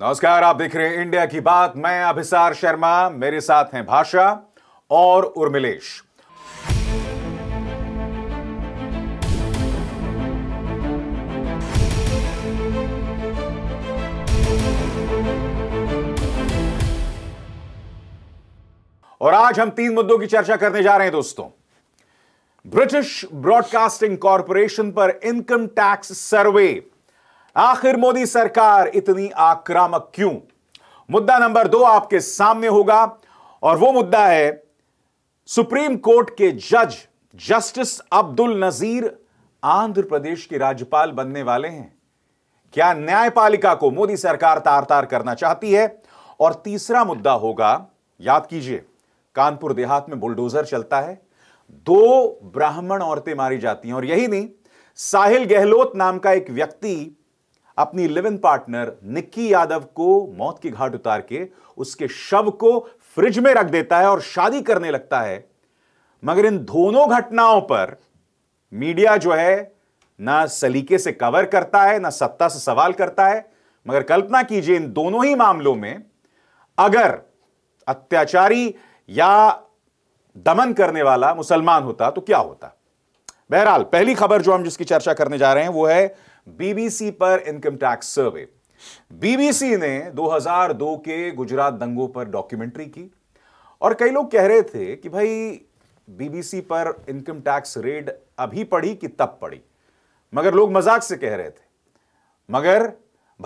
नमस्कार आप देख रहे हैं इंडिया की बात मैं अभिसार शर्मा मेरे साथ हैं भाषा और उर्मिलेश और आज हम तीन मुद्दों की चर्चा करने जा रहे हैं दोस्तों ब्रिटिश ब्रॉडकास्टिंग कॉरपोरेशन पर इनकम टैक्स सर्वे आखिर मोदी सरकार इतनी आक्रामक क्यों मुद्दा नंबर दो आपके सामने होगा और वो मुद्दा है सुप्रीम कोर्ट के जज जस्टिस अब्दुल नजीर आंध्र प्रदेश के राज्यपाल बनने वाले हैं क्या न्यायपालिका को मोदी सरकार तार तार करना चाहती है और तीसरा मुद्दा होगा याद कीजिए कानपुर देहात में बुलडोजर चलता है दो ब्राह्मण औरतें मारी जाती हैं और यही नहीं साहिल गहलोत नाम का एक व्यक्ति अपनी लिव पार्टनर निक्की यादव को मौत की घाट उतार के उसके शव को फ्रिज में रख देता है और शादी करने लगता है मगर इन दोनों घटनाओं पर मीडिया जो है ना सलीके से कवर करता है ना सत्ता से सवाल करता है मगर कल्पना कीजिए इन दोनों ही मामलों में अगर अत्याचारी या दमन करने वाला मुसलमान होता तो क्या होता बहरहाल पहली खबर जो हम जिसकी चर्चा करने जा रहे हैं वो है बीबीसी पर इनकम टैक्स सर्वे बीबीसी ने 2002 के गुजरात दंगों पर डॉक्यूमेंट्री की और कई लोग कह रहे थे कि भाई बीबीसी पर इनकम टैक्स रेड अभी पड़ी कि तब पड़ी मगर लोग मजाक से कह रहे थे मगर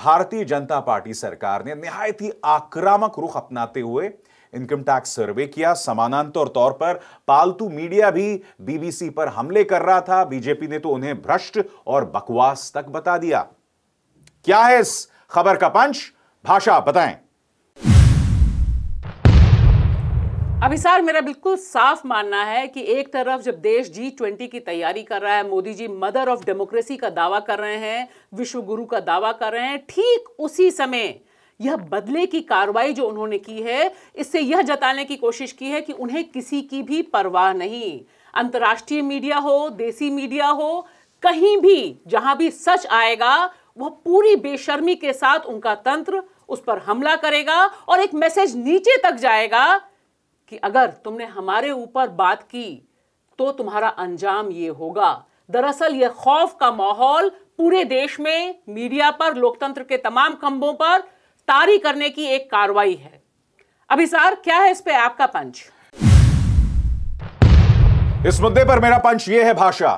भारतीय जनता पार्टी सरकार ने निहायत ही आक्रामक रुख अपनाते हुए इनकम टैक्स सर्वे किया समानांतर तौर पर पालतू मीडिया भी बीबीसी पर हमले कर रहा था बीजेपी ने तो उन्हें भ्रष्ट और बकवास तक बता दिया क्या है इस खबर का पंच भाषा बताएं अभिसार मेरा बिल्कुल साफ मानना है कि एक तरफ जब देश जी ट्वेंटी की तैयारी कर रहा है Modi ji mother of democracy का दावा कर रहे हैं विश्व गुरु का दावा कर रहे हैं ठीक उसी समय यह बदले की कार्रवाई जो उन्होंने की है इससे यह जताने की कोशिश की है कि उन्हें किसी की भी परवाह नहीं अंतर्राष्ट्रीय मीडिया हो देसी मीडिया हो कहीं भी जहां भी सच आएगा वह पूरी बेशर्मी के साथ उनका तंत्र उस पर हमला करेगा और एक मैसेज नीचे तक जाएगा कि अगर तुमने हमारे ऊपर बात की तो तुम्हारा अंजाम ये होगा दरअसल यह खौफ का माहौल पूरे देश में मीडिया पर लोकतंत्र के तमाम खंभों पर गिरफ्तारी करने की एक कार्रवाई है अभिसार क्या है इस पे आपका पंच इस मुद्दे पर मेरा पंच यह है भाषा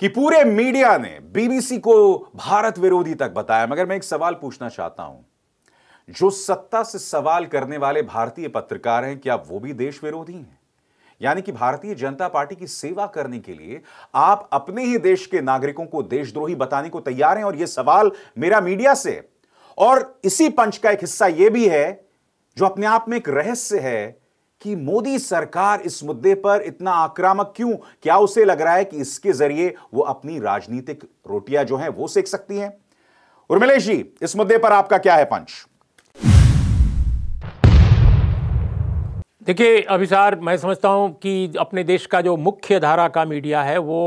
कि पूरे मीडिया ने बीबीसी को भारत विरोधी तक बताया मगर मैं एक सवाल पूछना चाहता हूं जो सत्ता से सवाल करने वाले भारतीय पत्रकार हैं क्या वो भी देश विरोधी हैं यानी कि भारतीय जनता पार्टी की सेवा करने के लिए आप अपने ही देश के नागरिकों को देशद्रोही बताने को तैयार हैं और यह सवाल मेरा मीडिया से और इसी पंच का एक हिस्सा यह भी है जो अपने आप में एक रहस्य है कि मोदी सरकार इस मुद्दे पर इतना आक्रामक क्यों क्या उसे लग रहा है कि इसके जरिए वो अपनी राजनीतिक रोटियां जो हैं वो सेक सकती हैं उर्मिलेश जी इस मुद्दे पर आपका क्या है पंच देखिए अभिसार मैं समझता हूं कि अपने देश का जो मुख्य धारा का मीडिया है वो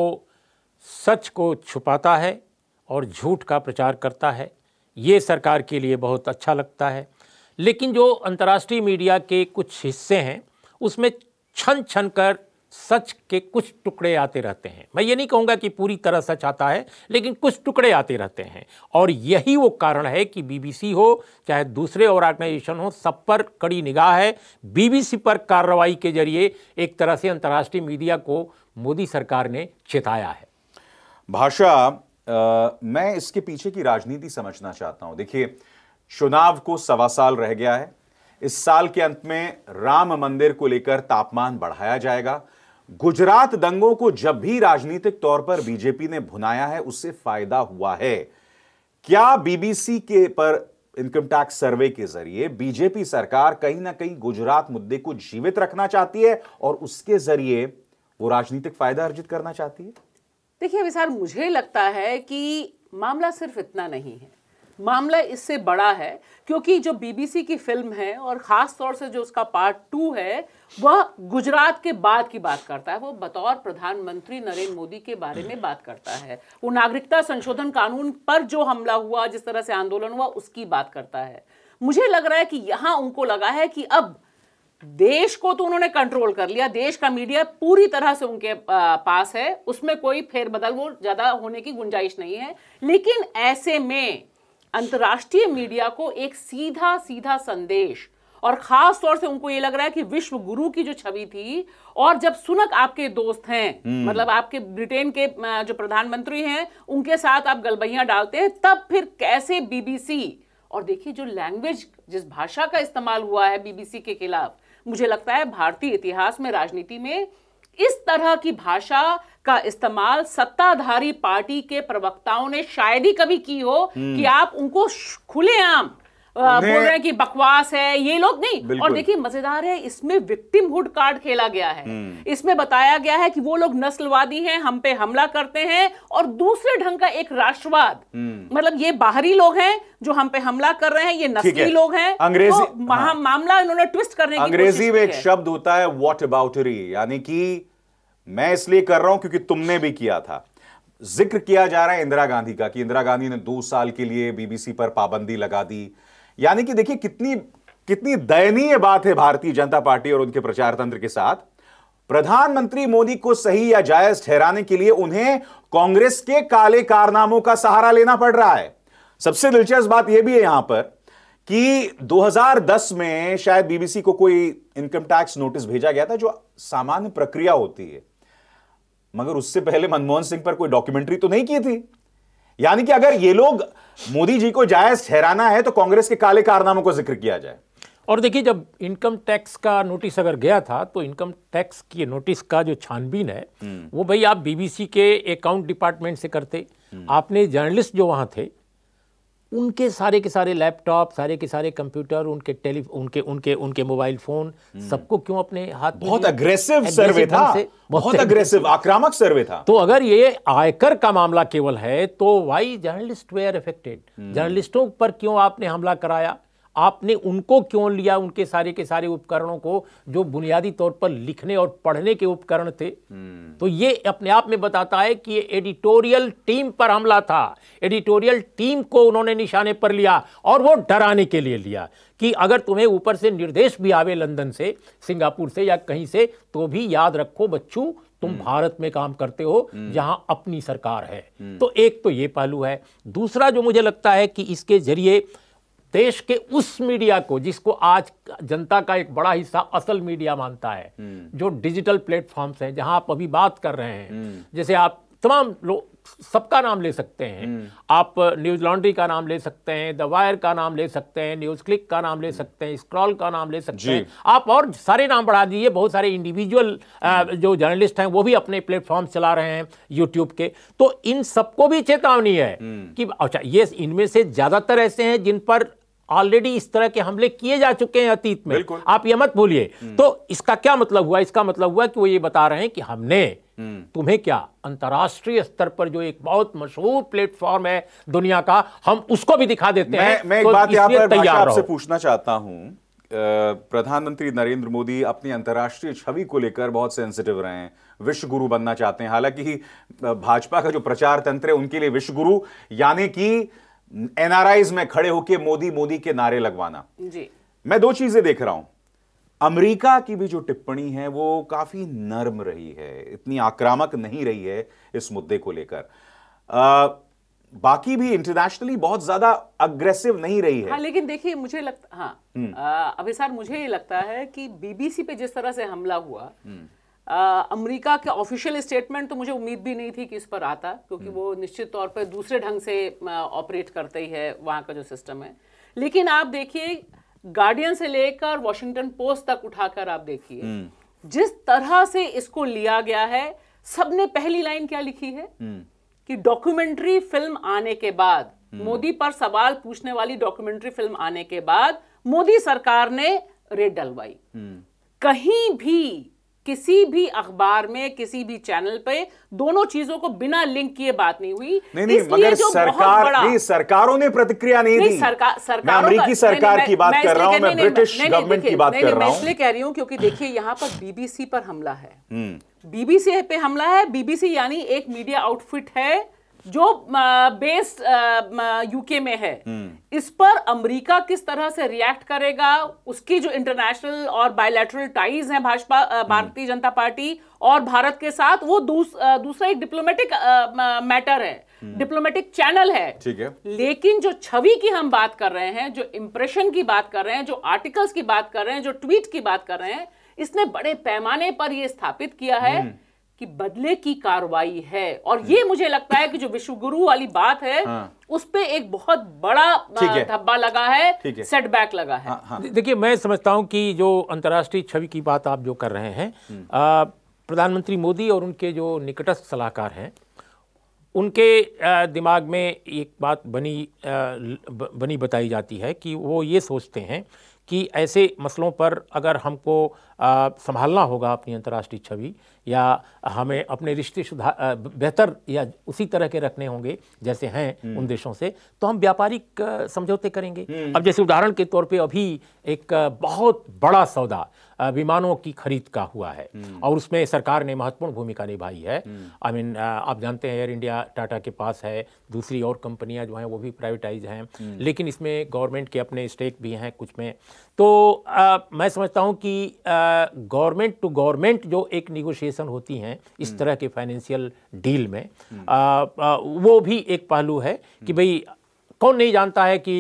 सच को छुपाता है और झूठ का प्रचार करता है ये सरकार के लिए बहुत अच्छा लगता है लेकिन जो अंतर्राष्ट्रीय मीडिया के कुछ हिस्से हैं उसमें छन छन कर सच के कुछ टुकड़े आते रहते हैं मैं ये नहीं कहूँगा कि पूरी तरह सच आता है लेकिन कुछ टुकड़े आते रहते हैं और यही वो कारण है कि बीबीसी हो चाहे दूसरे ऑर्गेनाइजेशन हो सब पर कड़ी निगाह है बीबीसी पर कार्रवाई के जरिए एक तरह से अंतर्राष्ट्रीय मीडिया को मोदी सरकार ने चेताया है भाषा आ, मैं इसके पीछे की राजनीति समझना चाहता हूं देखिए चुनाव को सवा साल रह गया है इस साल के अंत में राम मंदिर को लेकर तापमान बढ़ाया जाएगा गुजरात दंगों को जब भी राजनीतिक तौर पर बीजेपी ने भुनाया है उससे फायदा हुआ है क्या बीबीसी के पर इनकम टैक्स सर्वे के जरिए बीजेपी सरकार कहीं ना कहीं गुजरात मुद्दे को जीवित रखना चाहती है और उसके जरिए वो राजनीतिक फायदा अर्जित करना चाहती है देखिए विशाल मुझे लगता है कि मामला सिर्फ इतना नहीं है मामला इससे बड़ा है क्योंकि जो बीबीसी की फिल्म है और ख़ास तौर से जो उसका पार्ट टू है वह गुजरात के बाद की बात करता है वो बतौर प्रधानमंत्री नरेंद्र मोदी के बारे में बात करता है वो नागरिकता संशोधन कानून पर जो हमला हुआ जिस तरह से आंदोलन हुआ उसकी बात करता है मुझे लग रहा है कि यहाँ उनको लगा है कि अब देश को तो उन्होंने कंट्रोल कर लिया देश का मीडिया पूरी तरह से उनके पास है उसमें कोई फेरबदल वो ज़्यादा होने की गुंजाइश नहीं है लेकिन ऐसे में अंतर्राष्ट्रीय मीडिया को एक सीधा सीधा संदेश और ख़ास तौर से उनको ये लग रहा है कि विश्व गुरु की जो छवि थी और जब सुनक आपके दोस्त हैं हम्म। मतलब आपके ब्रिटेन के जो प्रधानमंत्री हैं उनके साथ आप गलबैया डालते हैं तब फिर कैसे बीबीसी और देखिए जो लैंग्वेज जिस भाषा का इस्तेमाल हुआ है बीबीसी के खिलाफ मुझे लगता है भारतीय इतिहास में राजनीति में इस तरह की भाषा का इस्तेमाल सत्ताधारी पार्टी के प्रवक्ताओं ने शायद ही कभी की हो हम्म। कि आप उनको खुलेआम बोल रहे हैं कि बकवास है ये लोग नहीं और देखिए मजेदार है इसमें विक्टिम हुड कार्ड खेला गया है हम्म। इसमें बताया गया है कि वो लोग नस्लवादी हैं हम पे हमला करते हैं और दूसरे ढंग का एक राष्ट्रवाद हम्म। मतलब ये बाहरी लोग हैं जो हम पे हमला कर रहे हैं ये नस्ली है। लोग हैं अंग्रेजी तो हाँ। मामला इन्होंने ट्विस्ट करने अंग्रेजी में एक शब्द होता है वॉट अबाउटरी यानी कि मैं इसलिए कर रहा हूं क्योंकि तुमने भी किया था जिक्र किया जा रहा है इंदिरा गांधी का कि इंदिरा गांधी ने दो साल के लिए बीबीसी पर पाबंदी लगा दी यानी कि देखिए कितनी कितनी दयनीय बात है भारतीय जनता पार्टी और उनके प्रचार तंत्र के साथ प्रधानमंत्री मोदी को सही या जायज ठहराने के लिए उन्हें कांग्रेस के काले कारनामों का सहारा लेना पड़ रहा है सबसे दिलचस्प बात यह भी है यहां पर कि 2010 में शायद बीबीसी को कोई इनकम टैक्स नोटिस भेजा गया था जो सामान्य प्रक्रिया होती है मगर उससे पहले मनमोहन सिंह पर कोई डॉक्यूमेंट्री तो नहीं की थी यानी कि अगर ये लोग मोदी जी को जायज ठहराना है तो कांग्रेस के काले कारनामों को जिक्र किया जाए और देखिए जब इनकम टैक्स का नोटिस अगर गया था तो इनकम टैक्स की नोटिस का जो छानबीन है हम्म। वो भाई आप बीबीसी के अकाउंट डिपार्टमेंट से करते हम्म। आपने जर्नलिस्ट जो वहां थे उनके सारे के सारे लैपटॉप सारे के सारे कंप्यूटर उनके टेली उनके उनके उनके मोबाइल फोन हम्म। सबको क्यों अपने हाथ बहुत अग्रेसिव सर्वे था बहुत अग्रेसिव आक्रामक सर्वे था तो अगर ये आयकर का मामला केवल है तो वाई जर्नलिस्ट वेयर इफेक्टेड जर्नलिस्टों पर क्यों आपने हमला कराया आपने उनको क्यों लिया उनके सारे के सारे उपकरणों को जो बुनियादी तौर पर लिखने और पढ़ने के उपकरण थे हम्म। तो ये अपने आप में बताता है कि एडिटोरियल टीम पर हमला था एडिटोरियल टीम को उन्होंने निशाने पर लिया और वो डराने के लिए लिया कि अगर तुम्हें ऊपर से निर्देश भी आवे लंदन से सिंगापुर से या कहीं से तो भी याद रखो बच्चू तुम हम्म। भारत में काम करते हो हम्म। जहां अपनी सरकार है तो एक तो ये पहलू है दूसरा जो मुझे लगता है कि इसके जरिए देश के उस मीडिया को जिसको आज जनता का एक बड़ा हिस्सा असल मीडिया मानता है हम्म। जो डिजिटल प्लेटफॉर्म्स हैं जहां आप अभी बात कर रहे हैं हम्म। जैसे आप तमाम लोग सबका नाम ले सकते हैं हम्म। आप न्यूज़ लॉन्ड्री का नाम ले सकते हैं द वायर का नाम ले सकते हैं न्यूज़ क्लिक का नाम ले सकते हैं स्क्रॉल का नाम ले सकते हैं आप और सारे नाम बढ़ा दीजिए बहुत सारे इंडिविजुअल हम्म। जो जर्नलिस्ट हैं वो भी अपने प्लेटफॉर्म चला रहे हैं यूट्यूब के तो इन सबको भी चेतावनी है हम्म। कि अच्छा ये इनमें से ज़्यादातर ऐसे हैं जिन पर ऑलरेडी इस तरह के हमले किए जा चुके हैं अतीत में आप यह मत भूलिए हम्म। तो इसका क्या मतलब हुआ इसका मतलब हुआ कि वो ये बता रहे हैं कि हमने हम्म। तुम्हें क्या अंतरराष्ट्रीय स्तर पर जो एक बहुत मशहूर प्लेटफॉर्म है दुनिया का हम उसको भी दिखा देते हैं मैं, मैं एक तो बात यहाँ पर आपसे पूछना चाहता हूँ प्रधानमंत्री नरेंद्र मोदी अपनी अंतर्राष्ट्रीय छवि को लेकर बहुत सेंसिटिव रहे हैं विश्व गुरु बनना चाहते हैं हालांकि भाजपा का जो प्रचार तंत्र है उनके लिए विश्व गुरु यानी कि एनआरआईज में खड़े होकर मोदी मोदी के नारे लगवाना जी मैं दो चीजें देख रहा हूं अमेरिका की भी जो टिप्पणी है वो काफी नर्म रही है इतनी आक्रामक नहीं रही है इस मुद्दे को लेकर बाकी भी इंटरनेशनली बहुत ज्यादा अग्रेसिव नहीं रही है हाँ, लेकिन देखिए मुझे लगता हाँ हम्म। अभी सर मुझे ये लगता है कि बीबीसी पे जिस तरह से हमला हुआ हम्म। अमेरिका के ऑफिशियल स्टेटमेंट तो मुझे उम्मीद भी नहीं थी कि इस पर आता क्योंकि वो हम्म। निश्चित तौर पर दूसरे ढंग से ऑपरेट करते ही है वहाँ का जो सिस्टम है लेकिन आप देखिए गार्डियन से लेकर वॉशिंगटन पोस्ट तक उठाकर आप देखिए हम्म। जिस तरह से इसको लिया गया है सबने पहली लाइन क्या लिखी है हम्म। कि डॉक्यूमेंट्री फिल्म आने के बाद मोदी पर सवाल पूछने वाली डॉक्यूमेंट्री फिल्म आने के बाद मोदी सरकार ने रेड डलवाई कहीं भी किसी भी अखबार में किसी भी चैनल पे दोनों चीजों को बिना लिंक किए बात नहीं हुई नहीं नहीं मगर सरकार नहीं सरकारों ने प्रतिक्रिया नहीं, नहीं दी सरकार सरकार अमरीकी सरकार की बात कर रहा हूं मैं ब्रिटिश गवर्नमेंट की बात कर रहा हूं इसलिए कह रही हूं क्योंकि देखिए यहां पर बीबीसी पर हमला है हम्म। बीबीसी पे हमला है बीबीसी यानी एक मीडिया आउटफिट है जो बेस्ड यूके में है हम्म। इस पर अमेरिका किस तरह से रिएक्ट करेगा उसकी जो इंटरनेशनल और बायोलैटरल टाइज हैं भाजपा हम्म। भारतीय जनता पार्टी और भारत के साथ वो दूस, दूसरा एक डिप्लोमेटिक मैटर है डिप्लोमेटिक हम्म। चैनल है ठीक है लेकिन जो छवि की हम बात कर रहे हैं जो इंप्रेशन की बात कर रहे हैं जो आर्टिकल्स की बात कर रहे हैं जो ट्वीट की बात कर रहे हैं इसने बड़े पैमाने पर यह स्थापित किया है कि बदले की कार्रवाई है और ये मुझे लगता है कि जो विश्वगुरु वाली बात है हाँ। उस पर एक बहुत बड़ा धब्बा लगा है सेटबैक लगा है हाँ, हाँ। देखिए मैं समझता हूँ कि जो अंतर्राष्ट्रीय छवि की बात आप जो कर रहे हैं हम्म। प्रधानमंत्री मोदी और उनके जो निकटस्थ सलाहकार हैं उनके दिमाग में एक बात बनी बनी बताई जाती है कि वो ये सोचते हैं कि ऐसे मसलों पर अगर हमको संभालना होगा अपनी अंतर्राष्ट्रीय छवि या हमें अपने रिश्ते सुधार बेहतर या उसी तरह के रखने होंगे जैसे हैं हम्म। उन देशों से तो हम व्यापारिक समझौते करेंगे हम्म। अब जैसे उदाहरण के तौर पे अभी एक बहुत बड़ा सौदा विमानों की खरीद का हुआ है हम्म। और उसमें सरकार ने महत्वपूर्ण भूमिका निभाई है हम्म। आई मीन आप जानते हैं एयर इंडिया टाटा के पास है दूसरी और कंपनियां जो हैं वो भी प्राइवेटाइज हैं हम्म। लेकिन इसमें गवर्नमेंट के अपने स्टेक भी हैं कुछ में तो आ, मैं समझता हूं कि गवर्नमेंट टू गवर्नमेंट जो एक निगोशिएशन होती हैं इस तरह के फाइनेंशियल डील में आ, आ, वो भी एक पहलू है कि भाई कौन नहीं जानता है कि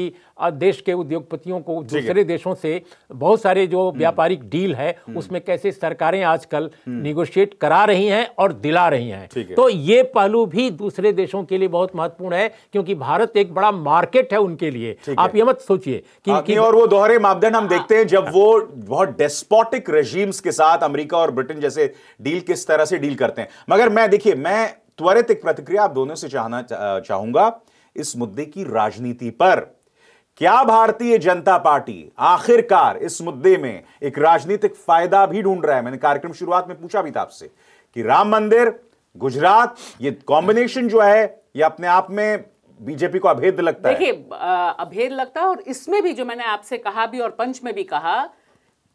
देश के उद्योगपतियों को दूसरे देशों से बहुत सारे जो हम्म। व्यापारिक डील है हम्म। उसमें कैसे सरकारें आजकल निगोशिएट हम्म। करा रही हैं और दिला रही हैं तो ये पहलू भी दूसरे देशों के लिए बहुत महत्वपूर्ण है क्योंकि भारत एक बड़ा मार्केट है उनके लिए आप ये मत सोचिए कि, कि और वो दोहरे मापदंड हम हाँ। देखते हैं जब वो बहुत डेस्पोटिक रेजीम्स के साथ अमरीका और ब्रिटेन जैसे डील किस तरह से डील करते हैं मगर मैं देखिए मैं त्वरित एक प्रतिक्रिया आप दोनों से चाहना चाहूंगा इस मुद्दे की राजनीति पर क्या भारतीय जनता पार्टी आखिरकार इस मुद्दे में एक राजनीतिक फायदा भी ढूंढ रहा है मैंने कार्यक्रम शुरुआत में पूछा भी था आपसे कि राम मंदिर गुजरात ये कॉम्बिनेशन जो है ये अपने आप में बीजेपी को अभेद लगता है देखिए अभेद लगता है और इसमें भी जो मैंने आपसे कहा भी और पंच में भी कहा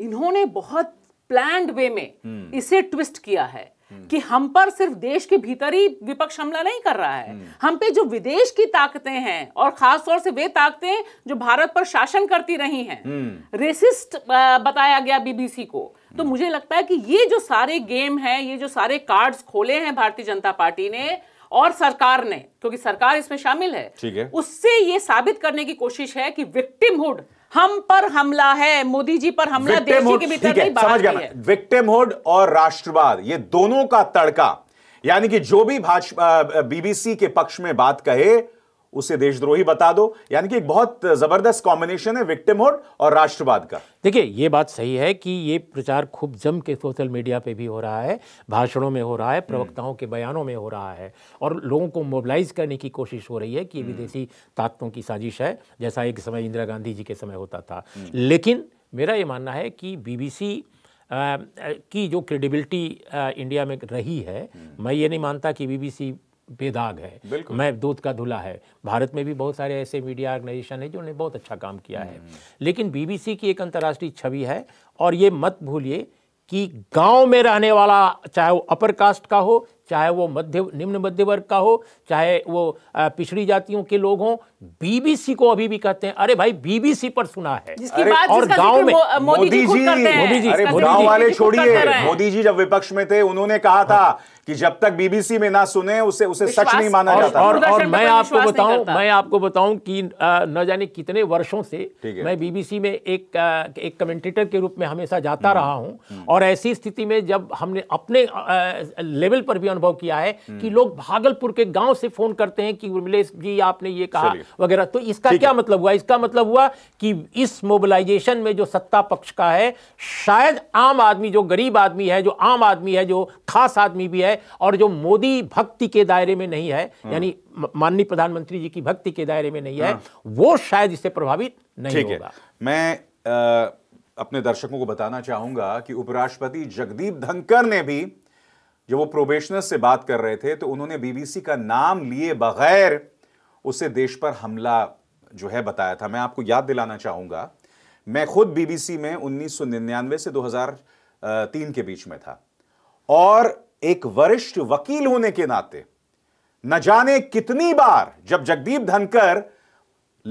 इन्होंने बहुत प्लैंड वे में हम्म। इसे ट्विस्ट किया है कि हम पर सिर्फ देश के भीतर ही विपक्ष हमला नहीं कर रहा है हम्म। हम पे जो विदेश की ताकतें हैं और खास तौर से वे ताकतें जो भारत पर शासन करती रही हैं रेसिस्ट हम्म। बताया गया बीबीसी को तो हम्म। मुझे लगता है कि ये जो सारे गेम हैं ये जो सारे कार्ड्स खोले हैं भारतीय जनता पार्टी ने और सरकार ने क्योंकि सरकार इसमें शामिल है ठीक है उससे ये साबित करने की कोशिश है कि विक्टिमहुड हम पर हमला है मोदी जी पर हमला देश के भीतर नहीं समझ गया होड और राष्ट्रवाद ये दोनों का तड़का यानी कि जो भी भाजपा बीबीसी के पक्ष में बात कहे उसे देशद्रोही बता दो यानी कि एक बहुत जबरदस्त कॉम्बिनेशन है विक्टिम होड और राष्ट्रवाद का देखिए ये बात सही है कि ये प्रचार खूब जम के सोशल मीडिया पे भी हो रहा है भाषणों में हो रहा है प्रवक्ताओं के बयानों में हो रहा है और लोगों को मोबिलाइज करने की कोशिश हो रही है कि हम्म। विदेशी ताकतों की साजिश है जैसा एक समय इंदिरा गांधी जी के समय होता था हम्म। लेकिन मेरा ये मानना है कि बीबीसी की जो क्रेडिबिलिटी इंडिया में रही है हम्म। मैं ये नहीं मानता कि बीबीसी बेदाग है मैं दूध का धुला है भारत में भी बहुत सारे ऐसे मीडिया ऑर्गेनाइजेशन है जिन्होंने बहुत अच्छा काम किया है हम्म। लेकिन बीबीसी की एक अंतर्राष्ट्रीय छवि है और ये मत भूलिए कि गांव में रहने वाला चाहे वो अपर कास्ट का हो चाहे वो मध्य निम्न मध्य वर्ग का हो चाहे वो पिछड़ी जातियों के लोग हों बीबीसी को अभी भी कहते हैं अरे भाई बीबीसी पर सुना है जिसकी बात और गांव में मोदी जी मोदी जी अरे गांव वाले छोड़िए मोदी जी जब विपक्ष में थे उन्होंने कहा था कि जब तक बीबीसी में ना सुने उसे उसे सच नहीं माना जाता और, और मैं आपको बताऊं मैं आपको बताऊं कि न जाने कितने वर्षों से मैं बीबीसी में एक एक कमेंटेटर के रूप में हमेशा जाता हम्म, रहा हूं हम्म। और ऐसी स्थिति में जब हमने अपने लेवल पर भी अनुभव किया है कि हम्म। लोग भागलपुर के गांव से फोन करते हैं कि मिलेश जी आपने ये कहा वगैरह तो इसका क्या मतलब हुआ इसका मतलब हुआ कि इस मोबिलाइजेशन में जो सत्ता पक्ष का है शायद आम आदमी जो गरीब आदमी है जो आम आदमी है जो खास आदमी भी है और जो मोदी भक्ति के दायरे में नहीं है हाँ। यानी माननीय प्रधानमंत्री जी की भक्ति के दायरे में नहीं है हाँ। वो शायद इससे प्रभावित नहीं होगा मैं अपने दर्शकों को बताना चाहूंगा कि उपराष्ट्रपति जगदीप धनकर ने भी जब वो प्रोबेशनर से बात कर रहे थे तो उन्होंने बीबीसी का नाम लिए बगैर उसे देश पर हमला जो है बताया था मैं आपको याद दिलाना चाहूंगा मैं खुद बीबीसी में 1999 से 2003 के बीच में था और एक वरिष्ठ वकील होने के नाते न जाने कितनी बार जब जगदीप धनकर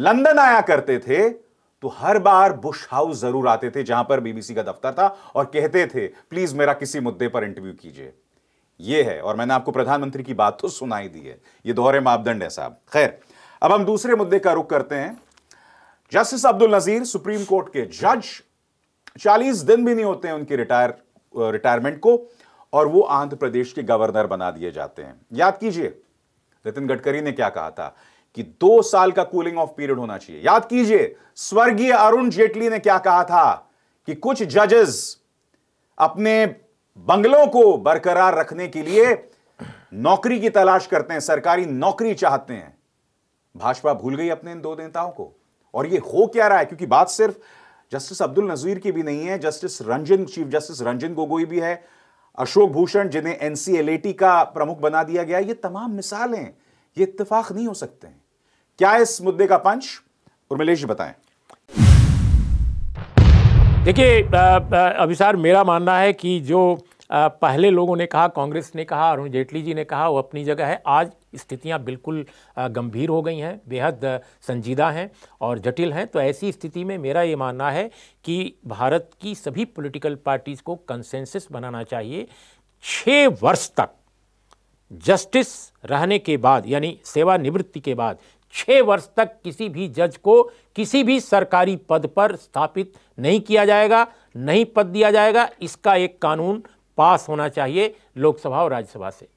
लंदन आया करते थे तो हर बार बुश हाउस जरूर आते थे जहां पर बीबीसी का दफ्तर था और कहते थे प्लीज मेरा किसी मुद्दे पर इंटरव्यू कीजिए ये है और मैंने आपको प्रधानमंत्री की बात तो सुनाई दी है ये दोहरे मापदंड है साहब खैर अब हम दूसरे मुद्दे का रुख करते हैं justice Abdul Nazeer Supreme Court के जज 40 दिन भी नहीं होते हैं उनके रिटायर रिटायरमेंट को और वो आंध्र प्रदेश के गवर्नर बना दिए जाते हैं याद कीजिए नितिन गडकरी ने क्या कहा था कि दो साल का कूलिंग ऑफ पीरियड होना चाहिए याद कीजिए स्वर्गीय अरुण जेटली ने क्या कहा था कि कुछ जजेस अपने बंगलों को बरकरार रखने के लिए नौकरी की तलाश करते हैं सरकारी नौकरी चाहते हैं भाजपा भूल गई अपने इन दो नेताओं को और ये हो क्या रहा है क्योंकि बात सिर्फ जस्टिस अब्दुल नजीर की भी नहीं है justice Ranjan chief justice Ranjan Gogoi भी है अशोक भूषण जिन्हें एनसीएलएटी का प्रमुख बना दिया गया ये तमाम मिसालें ये इतफाक नहीं हो सकते हैं क्या इस मुद्दे का पंच उर्मिलेश बताएं देखिए अभिसार मेरा मानना है कि जो पहले लोगों ने कहा कांग्रेस ने कहा अरुण जेटली जी ने कहा वो अपनी जगह है आज स्थितियां बिल्कुल गंभीर हो गई हैं बेहद संजीदा हैं और जटिल हैं तो ऐसी स्थिति में मेरा ये मानना है कि भारत की सभी पॉलिटिकल पार्टीज़ को कंसेंसस बनाना चाहिए छः वर्ष तक जस्टिस रहने के बाद यानी सेवानिवृत्ति के बाद छः वर्ष तक किसी भी जज को किसी भी सरकारी पद पर स्थापित नहीं किया जाएगा नहीं पद दिया जाएगा इसका एक कानून पास होना चाहिए लोकसभा और राज्यसभा से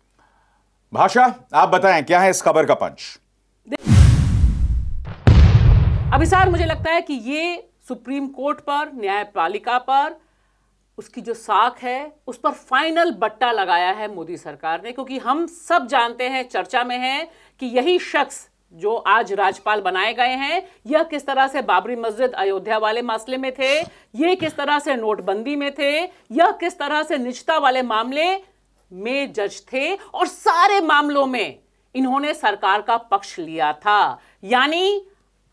भाषा आप बताएं क्या है इस खबर का पंच अभिसार मुझे लगता है कि ये सुप्रीम कोर्ट पर न्यायपालिका पर उसकी जो साख है उस पर फाइनल बट्टा लगाया है मोदी सरकार ने क्योंकि हम सब जानते हैं चर्चा में है कि यही शख्स जो आज राज्यपाल बनाए गए हैं यह किस तरह से बाबरी मस्जिद अयोध्या वाले मसले में थे ये किस तरह से नोटबंदी में थे यह किस तरह से निजता वाले मामले में जज थे और सारे मामलों में इन्होंने सरकार का पक्ष लिया था यानी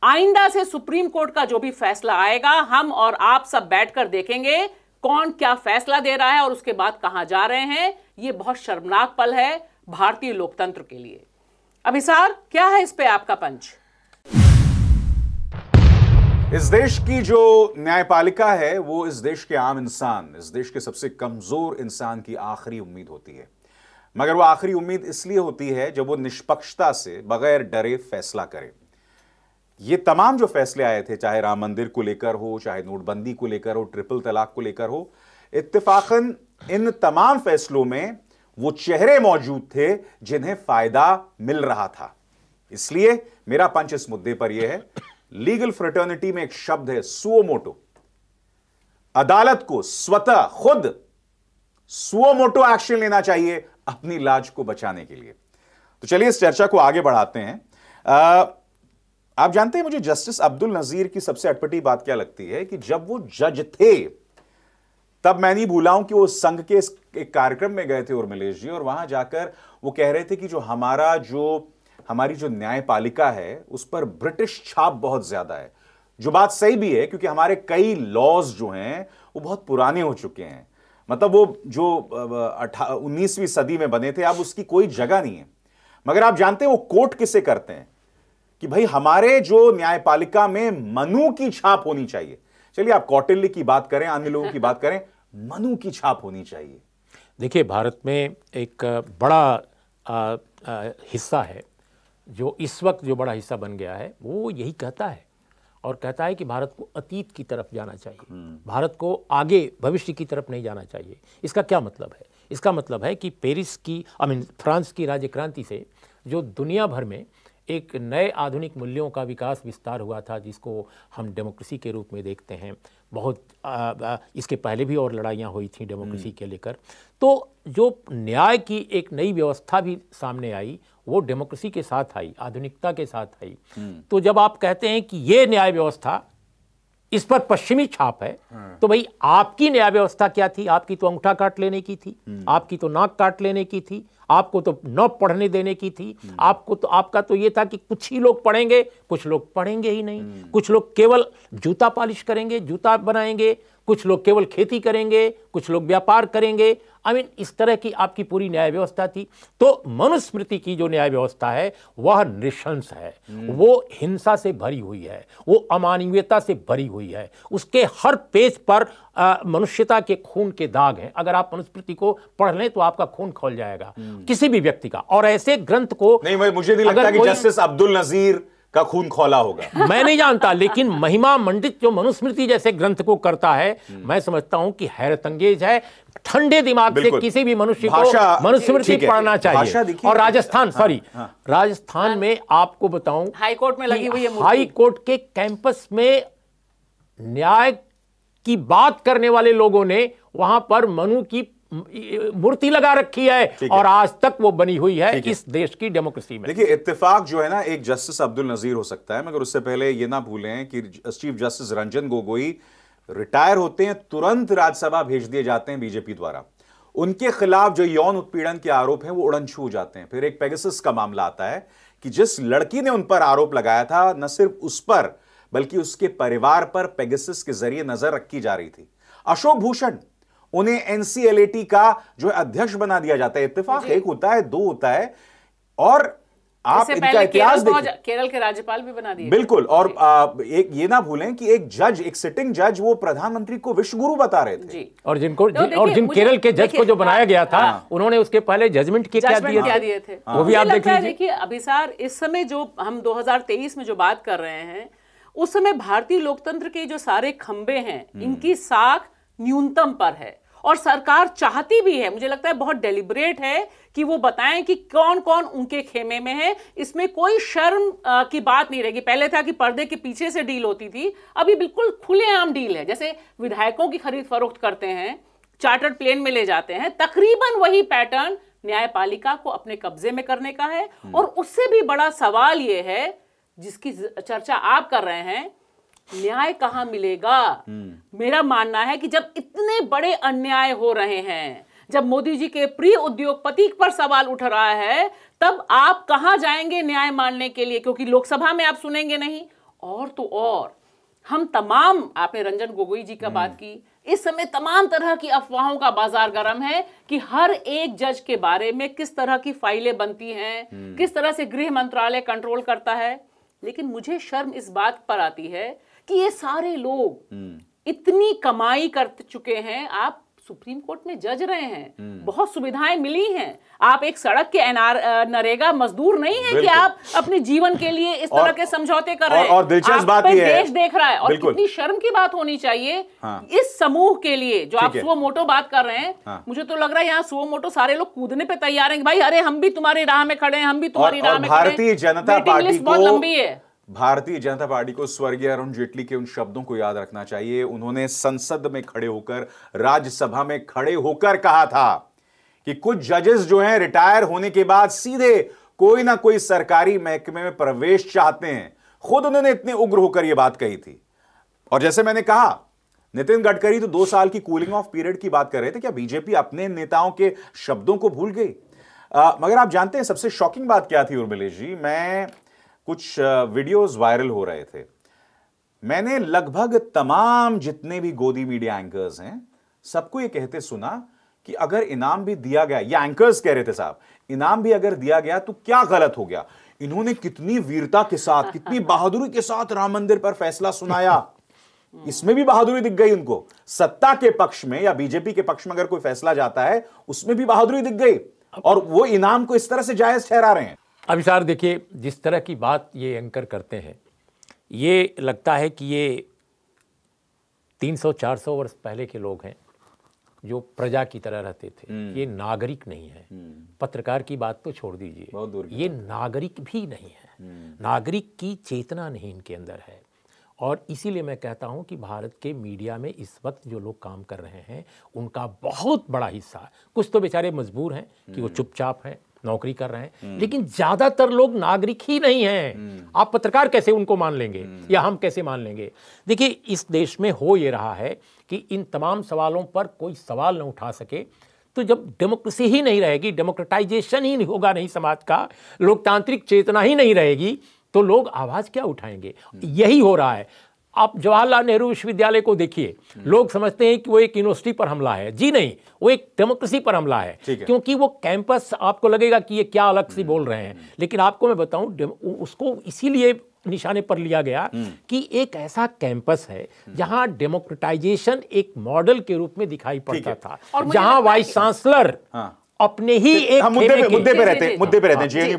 आइंदा से सुप्रीम कोर्ट का जो भी फैसला आएगा हम और आप सब बैठकर देखेंगे कौन क्या फैसला दे रहा है और उसके बाद कहां जा रहे हैं यह बहुत शर्मनाक पल है भारतीय लोकतंत्र के लिए अभिसार क्या है इस पे आपका पंच इस देश की जो न्यायपालिका है वो इस देश के आम इंसान इस देश के सबसे कमजोर इंसान की आखिरी उम्मीद होती है मगर वो आखिरी उम्मीद इसलिए होती है जब वो निष्पक्षता से बगैर डरे फैसला करे ये तमाम जो फैसले आए थे चाहे राम मंदिर को लेकर हो चाहे नोटबंदी को लेकर हो ट्रिपल तलाक को लेकर हो इतफाकन इन तमाम फैसलों में वो चेहरे मौजूद थे जिन्हें फायदा मिल रहा था इसलिए मेरा पंच इस मुद्दे पर यह है लीगल फ्रेटर्निटी में एक शब्द है सुओमोटो अदालत को स्वतः खुद सुओमोटो एक्शन लेना चाहिए अपनी लाज को बचाने के लिए तो चलिए इस चर्चा को आगे बढ़ाते हैं आ, आप जानते हैं मुझे जस्टिस अब्दुल नजीर की सबसे अटपटी बात क्या लगती है कि जब वो जज थे तब मैं नहीं भूला हूं कि वो संघ के इस एक कार्यक्रम में गए थे उर्मिलेश जी और वहां जाकर वो कह रहे थे कि जो हमारा जो हमारी जो न्यायपालिका है उस पर ब्रिटिश छाप बहुत ज्यादा है जो बात सही भी है क्योंकि हमारे कई लॉज जो हैं वो बहुत पुराने हो चुके हैं मतलब वो जो उन्नीसवीं सदी में बने थे अब उसकी कोई जगह नहीं है मगर आप जानते हैं वो कोर्ट किसे करते हैं कि भाई हमारे जो न्यायपालिका में मनु की छाप होनी चाहिए चलिए आप कौटिल्य की बात करें अन्य लोगों की बात करें मनु की छाप होनी चाहिए देखिए भारत में एक बड़ा आ, आ, हिस्सा है जो इस वक्त जो बड़ा हिस्सा बन गया है वो यही कहता है और कहता है कि भारत को अतीत की तरफ जाना चाहिए हम्म। भारत को आगे भविष्य की तरफ नहीं जाना चाहिए इसका क्या मतलब है इसका मतलब है कि पेरिस की आई मीन फ्रांस की राज्य क्रांति से जो दुनिया भर में एक नए आधुनिक मूल्यों का विकास विस्तार हुआ था जिसको हम डेमोक्रेसी के रूप में देखते हैं बहुत आ, आ, इसके पहले भी और लड़ाइयाँ हुई थी डेमोक्रेसी हम्म। के लेकर तो जो न्याय की एक नई व्यवस्था भी सामने आई वो डेमोक्रेसी के साथ आई आधुनिकता के साथ आई हम्म। तो जब आप कहते हैं कि ये न्याय व्यवस्था इस पर पश्चिमी छाप है हाँ। तो भाई आपकी न्याय व्यवस्था क्या थी आपकी तो अंगूठा काट लेने की थी हम्म। आपकी तो नाक काट लेने की थी आपको तो न पढ़ने देने की थी आपको तो आपका तो ये था कि कुछ ही लोग पढ़ेंगे कुछ लोग पढ़ेंगे ही नहीं हम्म। कुछ लोग केवल जूता पॉलिश करेंगे जूता बनाएंगे कुछ लोग केवल खेती करेंगे कुछ लोग व्यापार करेंगे आई I मीन mean, इस तरह की आपकी पूरी न्याय व्यवस्था थी तो मनुस्मृति की जो न्याय व्यवस्था है वह निशंस है हम्म। वो हिंसा से भरी हुई है वो अमानवीयता से भरी हुई है उसके हर पेज पर मनुष्यता के खून के दाग हैं अगर आप मनुस्मृति को पढ़ लें तो आपका खून खोल जाएगा हम्म। किसी भी व्यक्ति का और ऐसे ग्रंथ को नहीं मुझे नहीं लगता कि जस्टिस अब्दुल नजीर का खून खोला होगा मैं नहीं जानता लेकिन महिमा मंडित जो मनुस्मृति जैसे ग्रंथ को करता है हम्म। मैं समझता हूं कि हैरत अंगेज है ठंडे दिमाग से किसी भी मनुष्य को मनुस्मृति पढ़ना चाहिए और राजस्थान सॉरी हाँ, हाँ, राजस्थान में आपको बताऊं हाँ। हाई कोर्ट में लगी हुई है हाई कोर्ट के कैंपस में न्याय की बात करने वाले लोगों ने वहां पर मनु की मूर्ति लगा रखी है और है। आज तक वो बनी हुई है इस देश की डेमोक्रेसी में देखिए इत्तेफाक जो है ना एक जस्टिस अब्दुल नजीर हो सकता है मगर उससे पहले ये ना भूलें कि chief justice Ranjan Gogoi retire होते हैं तुरंत राज्यसभा भेज दिए जाते हैं बीजेपी द्वारा उनके खिलाफ जो यौन उत्पीड़न के आरोप हैं वो उड़न छू जाते हैं फिर एक पेगसिस का मामला आता है कि जिस लड़की ने उन पर आरोप लगाया था न सिर्फ उस पर बल्कि उसके परिवार पर पेगसिस के जरिए नजर रखी जा रही थी अशोक भूषण उन्हें एनसीएलएटी का जो अध्यक्ष बना दिया जाता है इतफाक एक होता है दो होता है और आप इनका इतिहास केरल, केरल के राज्यपाल भी बना दिए बिल्कुल और आ, एक ये ना भूलें कि एक जज एक सिटिंग जज वो प्रधानमंत्री को विश्व गुरु बता रहे थे और जिनको तो जिन, और जिन केरल के जज को जो बनाया हाँ, गया था हाँ। उन्होंने उसके पहले जजमेंट के क्या दिए थे वो भी आप देख देखिए अभिसार इस समय जो हम 2023 में जो बात कर रहे हैं उस समय भारतीय लोकतंत्र के जो सारे खंबे हैं हम्म। इनकी साख न्यूनतम पर है और सरकार चाहती भी है मुझे लगता है बहुत डेलिबरेट है कि वो बताएं कि कौन कौन उनके खेमे में है इसमें कोई शर्म की बात नहीं रहेगी पहले था कि पर्दे के पीछे से डील होती थी अभी बिल्कुल खुलेआम डील है जैसे विधायकों की खरीद फरोख्त करते हैं चार्टर्ड प्लेन में ले जाते हैं तकरीबन वही पैटर्न न्यायपालिका को अपने कब्जे में करने का है हम्म। और उससे भी बड़ा सवाल ये है जिसकी चर्चा आप कर रहे हैं न्याय कहाँ मिलेगा हम्म। मेरा मानना है कि जब इतने बड़े अन्याय हो रहे हैं जब मोदी जी के प्रिय उद्योगपति पर सवाल उठ रहा है तब आप कहाँ जाएंगे न्याय मानने के लिए क्योंकि लोकसभा में आप सुनेंगे नहीं और तो और हम तमाम आपने रंजन गोगोई जी का हम्म। बात की इस समय तमाम तरह की अफवाहों का बाजार गर्म है कि हर एक जज के बारे में किस तरह की फाइलें बनती हैं हम्म। किस तरह से गृह मंत्रालय कंट्रोल करता है लेकिन मुझे शर्म इस बात पर आती है कि ये सारे लोग हम्म। इतनी कमाई कर चुके हैं आप सुप्रीम कोर्ट में जज रहे हैं हम्म। बहुत सुविधाएं मिली हैं आप एक सड़क के एनआर नरेगा मजदूर नहीं है कि आप अपने जीवन के लिए इस तरह के समझौते कर रहे हैं और, और बात है देश देख रहा है और कितनी शर्म की बात होनी चाहिए हाँ। इस समूह के लिए जो आप सुओ मोटो बात कर रहे हैं हाँ। मुझे तो लग रहा है यहाँ सुओ मोटो सारे लोग कूदने पे तैयार है भाई अरे हम भी तुम्हारी राह में खड़े हैं हम भी तुम्हारी राह में भारतीय जनता पार्टी बहुत लंबी है भारतीय जनता पार्टी को स्वर्गीय अरुण जेटली के उन शब्दों को याद रखना चाहिए उन्होंने संसद में खड़े होकर राज्यसभा में खड़े होकर कहा था कि कुछ जजेस जो हैं रिटायर होने के बाद सीधे कोई ना कोई सरकारी महकमे में प्रवेश चाहते हैं खुद उन्होंने इतने उग्र होकर यह बात कही थी और जैसे मैंने कहा नितिन गडकरी तो दो साल की कूलिंग ऑफ पीरियड की बात कर रहे थे क्या बीजेपी अपने नेताओं के शब्दों को भूल गई मगर आप जानते हैं सबसे शॉकिंग बात क्या थी उर्मिलेश जी मैं कुछ वीडियोस वायरल हो रहे थे मैंने लगभग तमाम जितने भी गोदी मीडिया एंकर्स हैं सबको ये कहते सुना कि अगर इनाम भी दिया गया या एंकर्स कह रहे थे साहब इनाम भी अगर दिया गया तो क्या गलत हो गया इन्होंने कितनी वीरता के साथ कितनी बहादुरी के साथ राम मंदिर पर फैसला सुनाया इसमें भी बहादुरी दिख गई उनको सत्ता के पक्ष में या बीजेपी के पक्ष में अगर कोई फैसला जाता है उसमें भी बहादुरी दिख गई और वो इनाम को इस तरह से जायज ठहरा रहे हैं अभी सार देखिए जिस तरह की बात ये एंकर करते हैं ये लगता है कि ये 300-400 वर्ष पहले के लोग हैं जो प्रजा की तरह रहते थे हम्म। ये नागरिक नहीं है हम्म। पत्रकार की बात तो छोड़ दीजिए ये नागरिक भी नहीं है हम्म। नागरिक की चेतना नहीं इनके अंदर है और इसीलिए मैं कहता हूं कि भारत के मीडिया में इस वक्त जो लोग काम कर रहे हैं उनका बहुत बड़ा हिस्सा कुछ तो बेचारे मजबूर हैं कि वो चुपचाप हैं नौकरी कर रहे हैं हम्म। लेकिन ज्यादातर लोग नागरिक ही नहीं हैं हम्म। आप पत्रकार कैसे उनको मान लेंगे हम्म। या हम कैसे मान लेंगे देखिए इस देश में हो ये रहा है कि इन तमाम सवालों पर कोई सवाल न उठा सके तो जब डेमोक्रेसी ही नहीं रहेगी डेमोक्रेटाइजेशन ही होगा नहीं समाज का लोकतांत्रिक चेतना ही नहीं रहेगी तो लोग आवाज क्या उठाएंगे यही हो रहा है आप जवाहरलाल नेहरू विश्वविद्यालय को देखिए लोग समझते हैं कि वो एक यूनिवर्सिटी पर हमला है जी नहीं वो एक डेमोक्रेसी पर हमला है क्योंकि वो कैंपस आपको लगेगा कि ये क्या अलग से हम्म। बोल रहे हैं लेकिन आपको मैं बताऊं उसको इसीलिए निशाने पर लिया गया हम्म। कि एक ऐसा कैंपस है हम्म। जहां डेमोक्रेटाइजेशन एक मॉडल के रूप में दिखाई पड़ता था और जहां वाइस चांसलर हाँ। अपने ही एक हम मुद्दे पे मुद्दे पे रहते हैं मुद्दे पे रहते हैं जीएनयू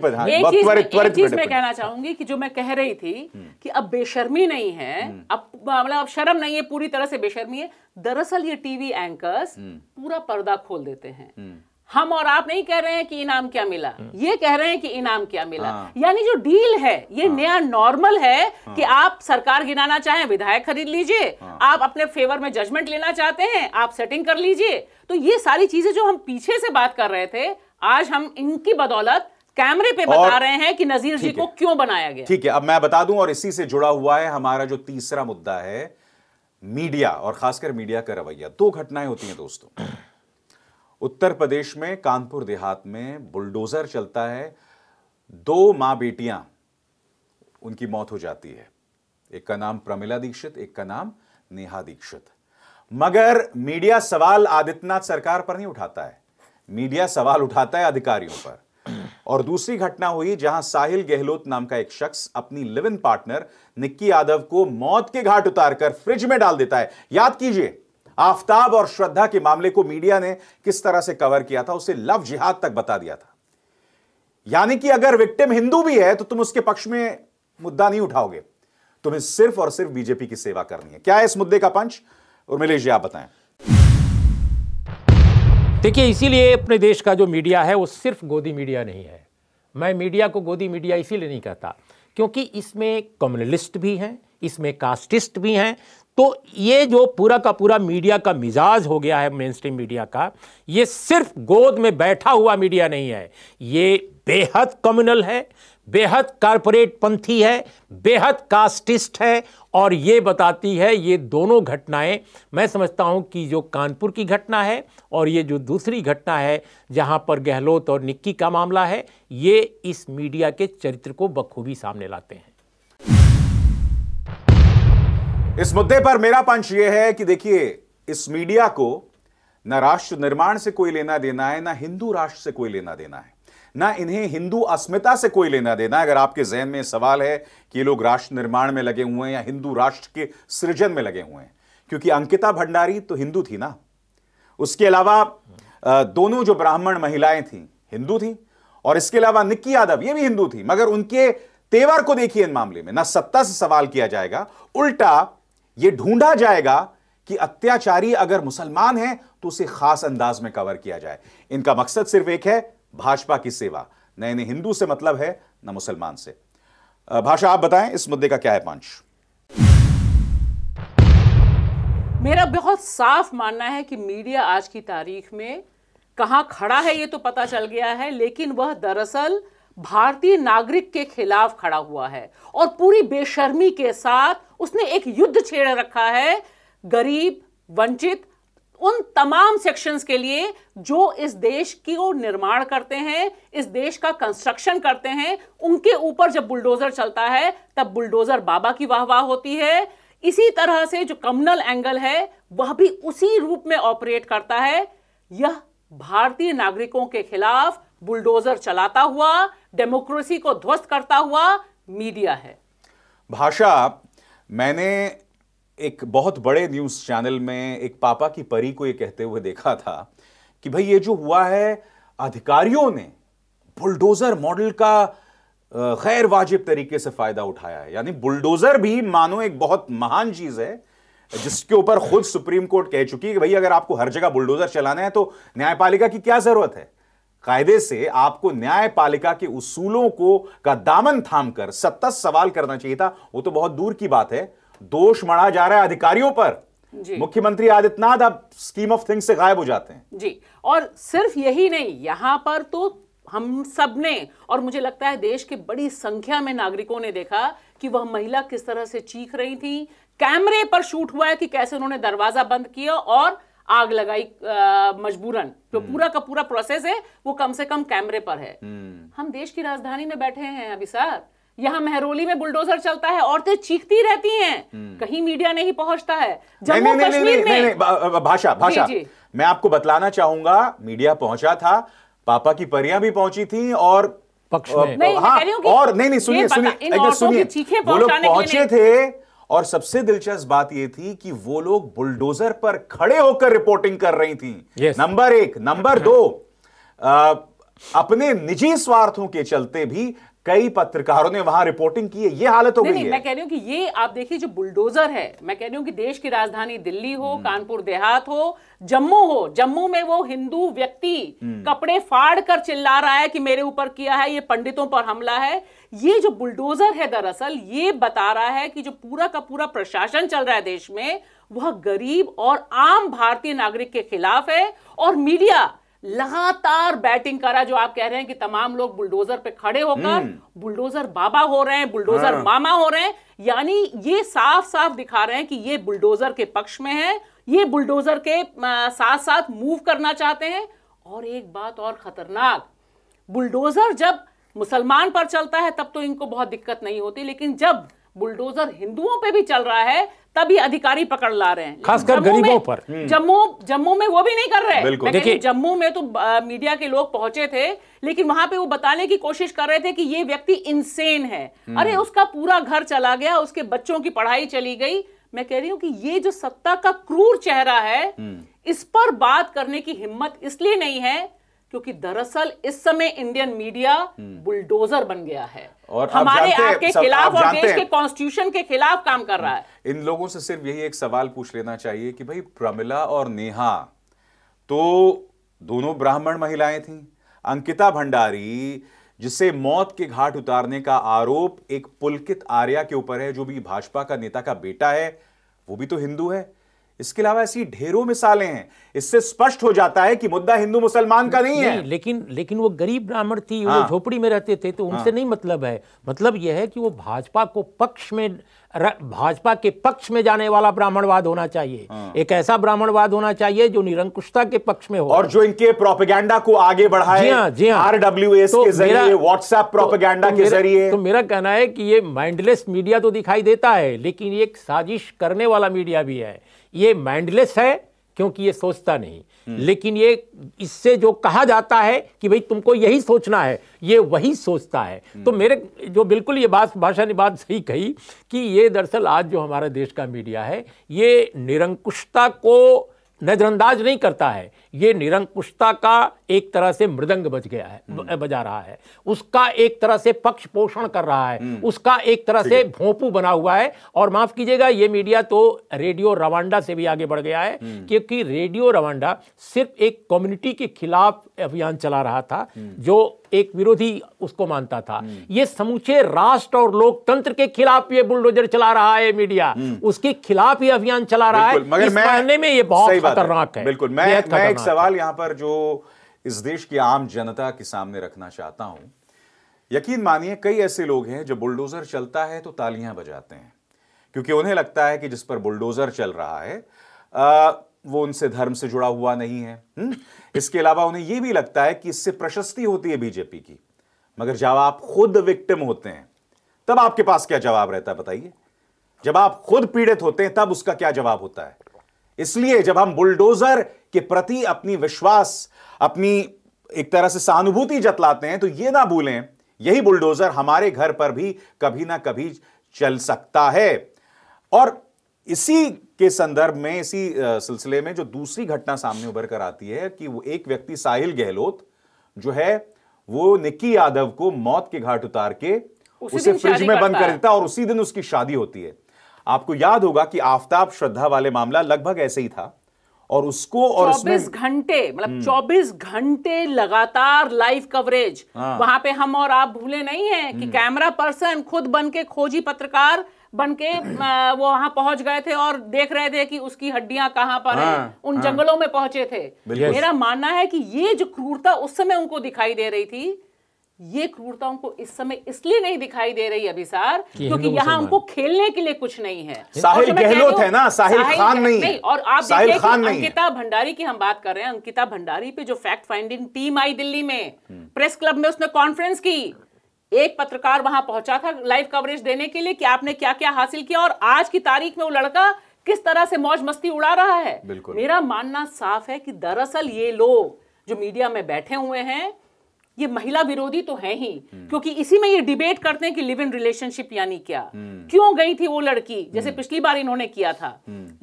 पर एक चीज मैं कहना चाहूंगी कि जो मैं कह रही थी हम्म। कि अब बेशर्मी नहीं है हम्म। अब मतलब अब शर्म नहीं है पूरी तरह से बेशर्मी है दरअसल ये टीवी एंकर्स हम्म। पूरा पर्दा खोल देते हैं हम और आप नहीं कह रहे हैं कि इनाम क्या मिला हम्म। ये कह रहे हैं कि इनाम क्या मिला हाँ। यानी जो डील है ये हाँ। नया नॉर्मल है हाँ। कि आप सरकार गिनाना चाहें विधायक खरीद लीजिए आप अपने फेवर में जजमेंट लेना चाहते हैं आप सेटिंग कर लीजिए तो ये सारी चीजें जो हम पीछे से बात कर रहे थे आज हम इनकी बदौलत कैमरे पे बता रहे हैं कि नजीर जी को क्यों बनाया गया ठीक है अब मैं बता दूं और इसी से जुड़ा हुआ है हमारा जो तीसरा मुद्दा है मीडिया और खासकर मीडिया का रवैया दो घटनाएं होती हैं दोस्तों उत्तर प्रदेश में कानपुर देहात में बुलडोज़र चलता है दो माँ बेटियां उनकी मौत हो जाती है एक का नाम प्रमिला दीक्षित एक का नाम नेहा दीक्षित मगर मीडिया सवाल आदित्यनाथ सरकार पर नहीं उठाता है मीडिया सवाल उठाता है अधिकारियों पर और दूसरी घटना हुई जहां साहिल गहलोत नाम का एक शख्स अपनी live in partner Nikki Yadav को मौत के घाट उतारकर फ्रिज में डाल देता है याद कीजिए आफताब और श्रद्धा के मामले को मीडिया ने किस तरह से कवर किया था उसे लव जिहाद तक बता दिया था यानी कि अगर विक्टिम हिंदू भी है तो तुम उसके पक्ष में मुद्दा नहीं उठाओगे तुम्हें सिर्फ और सिर्फ बीजेपी की सेवा करनी है क्या है इस मुद्दे का पंच उर्मिलेश जी आप बताएं देखिए इसीलिए अपने देश का जो मीडिया है वो सिर्फ गोदी मीडिया नहीं है मैं मीडिया को गोदी मीडिया इसीलिए नहीं कहता क्योंकि इसमें कम्युनलिस्ट भी हैं इसमें कास्टिस्ट भी हैं तो ये जो पूरा का पूरा मीडिया का मिजाज हो गया है मेन स्ट्रीम मीडिया का ये सिर्फ गोद में बैठा हुआ मीडिया नहीं है ये बेहद कम्युनल है बेहद कारपोरेट पंथी है बेहद कास्टिस्ट है और ये बताती है ये दोनों घटनाएं मैं समझता हूं कि जो कानपुर की घटना है और ये जो दूसरी घटना है जहां पर गहलोत और निक्की का मामला है ये इस मीडिया के चरित्र को बखूबी सामने लाते हैं इस मुद्दे पर मेरा पंच यह है कि देखिए इस मीडिया को ना राष्ट्र निर्माण से कोई लेना देना है ना हिंदू राष्ट्र से कोई लेना देना है ना इन्हें हिंदू अस्मिता से कोई लेना देना है अगर आपके जहन में सवाल है कि ये लोग राष्ट्र निर्माण में लगे हुए हैं या हिंदू राष्ट्र के सृजन में लगे हुए हैं क्योंकि अंकिता भंडारी तो हिंदू थी ना उसके अलावा दोनों जो ब्राह्मण महिलाएं थी हिंदू थी और इसके अलावा निक्की यादव ये भी हिंदू थी मगर उनके तेवर को देखिए इन मामले में ना सत्ता से सवाल किया जाएगा उल्टा यह ढूंढा जाएगा कि अत्याचारी अगर मुसलमान है तो उसे खास अंदाज में कवर किया जाए इनका मकसद सिर्फ एक है भाजपा की सेवा न इन्हें हिंदू से मतलब है न मुसलमान से भाषा आप बताएं इस मुद्दे का क्या है पांच मेरा बहुत साफ मानना है कि मीडिया आज की तारीख में कहां खड़ा है ये तो पता चल गया है लेकिन वह दरअसल भारतीय नागरिक के खिलाफ खड़ा हुआ है और पूरी बेशर्मी के साथ उसने एक युद्ध छेड़ रखा है गरीब वंचित उन तमाम सेक्शंस के लिए जो इस देश की को निर्माण करते हैं इस देश का कंस्ट्रक्शन करते हैं उनके ऊपर जब बुलडोजर चलता है तब बुलडोजर बाबा की वाह वाह होती है इसी तरह से जो कम्युनल एंगल है वह भी उसी रूप में ऑपरेट करता है यह भारतीय नागरिकों के खिलाफ बुलडोजर चलाता हुआ डेमोक्रेसी को ध्वस्त करता हुआ मीडिया है भाषा मैंने एक बहुत बड़े न्यूज चैनल में एक पापा की परी को यह कहते हुए देखा था कि भाई ये जो हुआ है अधिकारियों ने बुलडोजर मॉडल का गैर वाजिब तरीके से फायदा उठाया है यानी बुलडोजर भी मानो एक बहुत महान चीज है जिसके ऊपर खुद सुप्रीम कोर्ट कह चुकी है कि भाई अगर आपको हर जगह बुलडोजर चलाना है तो न्यायपालिका की क्या जरूरत है कायदे से आपको न्यायपालिका के उसूलों को का दामन थाम कर सत्ता सवाल करना चाहिए था वो तो बहुत दूर की बात है दोष मढ़ा जा रहा है अधिकारियों पर मुख्यमंत्री आदित्यनाथ अब स्कीम ऑफ थिंग्स से गायब हो जाते हैं जी और सिर्फ यही नहीं यहां पर तो हम सब ने और मुझे लगता है देश के बड़ी संख्या में नागरिकों ने देखा कि वह महिला किस तरह से चीख रही थी कैमरे पर शूट हुआ है कि कैसे उन्होंने दरवाजा बंद किया और आग लगाई मजबूरन जो हम्म। पूरा का पूरा प्रोसेस है वो कम से कम कैमरे पर है हम्म। हम देश की राजधानी में बैठे हैं अभी सर यहाँ मेहरोली में बुलडोजर चलता है औरतें चीखती रहती हैं हम्म। कहीं मीडिया नहीं पहुंचता है जम्मू कश्मीर में भाषा भाषा मैं आपको बतलाना चाहूंगा मीडिया पहुंचा था पापा की परियां भी पहुंची थी और पक्ष में नहीं, हाँ, और नहीं नहीं सुनिए सुनिए सुनिए वो लोग पहुंचे थे और सबसे दिलचस्प बात यह थी कि वो लोग बुलडोजर पर खड़े होकर रिपोर्टिंग कर रही थी yes. नंबर एक नंबर दो आ, अपने निजी स्वार्थों के चलते भी कई पत्रकारों ने वहां रिपोर्टिंग की है ये हालत हो गई है मैं कह रही हूँ कि ये आप देखिए जो बुलडोजर है मैं कह रही हूँ कि देश की राजधानी दिल्ली हो हम्म। कानपुर देहात हो जम्मू हो जम्मू में वो हिंदू व्यक्ति हम्म। कपड़े फाड़ कर चिल्ला रहा है कि मेरे ऊपर किया है ये पंडितों पर हमला है ये जो बुलडोजर है दरअसल ये बता रहा है कि जो पूरा का पूरा प्रशासन चल रहा है देश में वह गरीब और आम भारतीय नागरिक के खिलाफ है और मीडिया लगातार बैटिंग करा जो आप कह रहे हैं कि तमाम लोग बुलडोजर पे खड़े होकर हम्म। बुलडोजर बाबा हो रहे हैं बुलडोजर हाँ। मामा हो रहे हैं यानी ये साफ साफ दिखा रहे हैं कि ये बुलडोजर के पक्ष में है ये बुलडोजर के साथ साथ मूव करना चाहते हैं और एक बात और खतरनाक बुलडोजर जब मुसलमान पर चलता है तब तो इनको बहुत दिक्कत नहीं होती लेकिन जब बुलडोजर हिंदुओं पे भी चल रहा है तभी अधिकारी पकड़ ला रहे हैं खासकर गरीबों पर हम्म। जम्मू जम्मू में वो भी नहीं कर रहे देखिए जम्मू में तो आ, मीडिया के लोग पहुंचे थे लेकिन वहां पे वो बताने की कोशिश कर रहे थे कि ये व्यक्ति इंसेन है हम्म। अरे उसका पूरा घर चला गया उसके बच्चों की पढ़ाई चली गई मैं कह रही हूं कि ये जो सत्ता का क्रूर चेहरा है हम्म। इस पर बात करने की हिम्मत इसलिए नहीं है क्योंकि दरअसल इस समय इंडियन मीडिया हम्म। बुलडोजर बन गया है और हमारे के खिलाफ और देश के कॉन्स्टिट्यूशन के खिलाफ काम कर रहा है हम्म। इन लोगों से सिर्फ यही एक सवाल पूछ लेना चाहिए कि भाई प्रमिला और नेहा तो दोनों ब्राह्मण महिलाएं थी अंकिता भंडारी जिसे मौत के घाट उतारने का आरोप एक पुलकित आर्या के ऊपर है जो भी भाजपा का नेता का बेटा है वो भी तो हिंदू है इसके अलावा ऐसी ढेरों मिसालें हैं इससे स्पष्ट हो जाता है कि मुद्दा हिंदू मुसलमान का नहीं, नहीं है लेकिन लेकिन वो गरीब ब्राह्मण थी हाँ, वो झोपड़ी में रहते थे तो उनसे हाँ, नहीं मतलब है मतलब यह है कि वो भाजपा को पक्ष में भाजपा के पक्ष में जाने वाला ब्राह्मणवाद होना चाहिए हाँ, एक ऐसा ब्राह्मणवाद होना चाहिए जो निरंकुशता के पक्ष में हो और जो इनके प्रोपेगेंडा को आगे बढ़ाए जी हाँ एस हाँ। तो के जरिए व्हाट्सएप तो- प्रोपेगेंडा तो के जरिए तो मेरा कहना है कि ये माइंडलेस मीडिया तो दिखाई देता है लेकिन एक साजिश करने वाला मीडिया भी है ये माइंडलेस है क्योंकि ये सोचता नहीं हम्म। लेकिन ये इससे जो कहा जाता है कि भाई तुमको यही सोचना है ये वही सोचता है हम्म। तो मेरे जो बिल्कुल ये बात भाषा ने बात सही कही कि ये दरअसल आज जो हमारा देश का मीडिया है ये निरंकुशता को नज़रअंदाज नहीं करता है ये निरंकुशता का एक तरह से मृदंग बज गया है हम्म। बजा रहा है उसका एक तरह से पक्ष पोषण कर रहा है हम्म। उसका एक तरह से भोंपू बना हुआ है और माफ कीजिएगा ये मीडिया तो रेडियो रवांडा से भी आगे बढ़ गया है हम्म। क्योंकि रेडियो रवांडा सिर्फ एक कम्युनिटी के खिलाफ अभियान चला रहा था जो एक विरोधी उसको मानता था ये समूचे राष्ट्र और लोकतंत्र के खिलाफ ये बुलडोजर चला रहा है मीडिया उसके खिलाफ ये अभियान चला रहा है मगर इस मैं, में ये बहुत खतरनाक है बिल्कुल मैं, मैं एक सवाल यहां पर जो इस देश की आम जनता के सामने रखना चाहता हूं यकीन मानिए कई ऐसे लोग हैं जो बुलडोज़र चलता है तो तालियां बजाते हैं क्योंकि उन्हें लगता है कि जिस पर बुलडोज़र चल रहा है आ, वो उनसे धर्म से जुड़ा हुआ नहीं है हु? हम्म? इसके अलावा उन्हें यह भी लगता है कि इससे प्रशस्ति होती है बीजेपी की मगर जब आप खुद विक्टिम होते हैं तब आपके पास क्या जवाब रहता है बताइए जब आप खुद पीड़ित होते हैं तब उसका क्या जवाब होता है इसलिए जब हम बुलडोजर के प्रति अपनी विश्वास अपनी एक तरह से सहानुभूति जतलाते हैं तो ये ना भूलें यही बुलडोजर हमारे घर पर भी कभी ना कभी चल सकता है और इसी के संदर्भ में इसी सिलसिले में जो दूसरी घटना सामने उभर कर आती है कि वो एक व्यक्ति साहिल गहलोत जो है वो निक्की यादव को मौत के घाट उतार के उसे फ्रिज में बंद कर देता है और उसी दिन उसकी शादी होती है आपको याद होगा कि आफ्ताब श्रद्धा वाले मामला लगभग ऐसे ही था और उसको और चौबीस घंटे मतलब हम्म। चौबीस घंटे लगातार लाइव कवरेज हाँ। वहां पे हम और आप भूले नहीं है कि कैमरा हम्म। पर्सन खुद बन के खोजी पत्रकार बन के वो वहां पहुंच गए थे और देख रहे थे कि उसकी हड्डियां कहां पर हैं हाँ, उन हाँ। जंगलों में पहुंचे थे मेरा मानना है कि ये जो क्रूरता उस समय उनको दिखाई दे रही थी ये क्रूरता को इस समय इसलिए नहीं दिखाई दे रही अभिसार क्योंकि यहाँ हमको खेलने के लिए कुछ नहीं है साहिल गहलोत है ना साहिल खान नहीं, और आप अंकिता भंडारी की हम बात कर रहे हैं अंकिता भंडारी पे जो फैक्ट फाइंडिंग टीम आई दिल्ली में हम्म। प्रेस क्लब में उसने कॉन्फ्रेंस की एक पत्रकार वहां पहुंचा था लाइव कवरेज देने के लिए कि आपने क्या क्या हासिल किया और आज की तारीख में वो लड़का किस तरह से मौज मस्ती उड़ा रहा है मेरा मानना साफ है कि दरअसल ये लोग जो मीडिया में बैठे हुए हैं ये महिला विरोधी तो है ही हम्म। क्योंकि इसी में ये डिबेट करते हैं कि लिव इन रिलेशनशिप यानी क्या हम्म। क्यों गई थी वो लड़की जैसे हम्म। पिछली बार इन्होंने किया था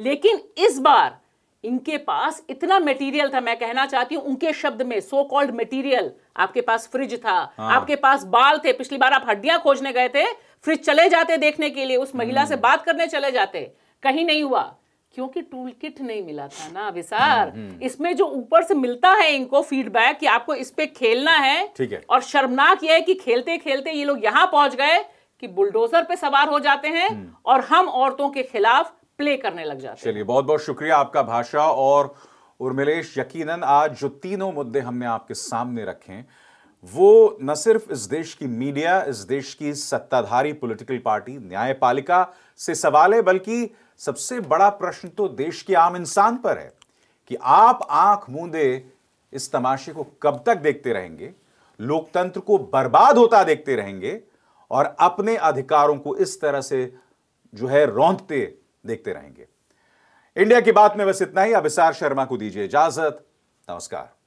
लेकिन इस बार इनके पास इतना मटेरियल था मैं कहना चाहती हूं उनके शब्द में सो कॉल्ड मटेरियल आपके पास फ्रिज था हाँ। आपके पास बाल थे पिछली बार आप हड्डियां खोजने गए थे फ्रिज चले जाते देखने के लिए उस महिला से बात करने चले जाते कहीं नहीं हुआ क्योंकि टूल किट नहीं मिला था ना हम्म, अभिसार हम्म। इसमें जो ऊपर से मिलता है इनको फीडबैक कि आपको इस पे खेलना है ठीक है और शर्मनाक यह है कि खेलते खेलते ये लोग यहां पहुंच गए कि बुलडोजर पे सवार हो जाते हैं हम्म। और हम औरतों के खिलाफ प्ले करने लग जाते हैं चलिए बहुत बहुत शुक्रिया आपका भाषा और उर्मिलेश यकीनन आज जो तीनों मुद्दे हमने आपके सामने रखे वो न सिर्फ इस देश की मीडिया इस देश की सत्ताधारी पॉलिटिकल पार्टी न्यायपालिका से सवाल है बल्कि सबसे बड़ा प्रश्न तो देश के आम इंसान पर है कि आप आंख मूंदे इस तमाशे को कब तक देखते रहेंगे लोकतंत्र को बर्बाद होता देखते रहेंगे और अपने अधिकारों को इस तरह से जो है रौंदते देखते रहेंगे इंडिया की बात में बस इतना ही अभिसार शर्मा को दीजिए इजाजत नमस्कार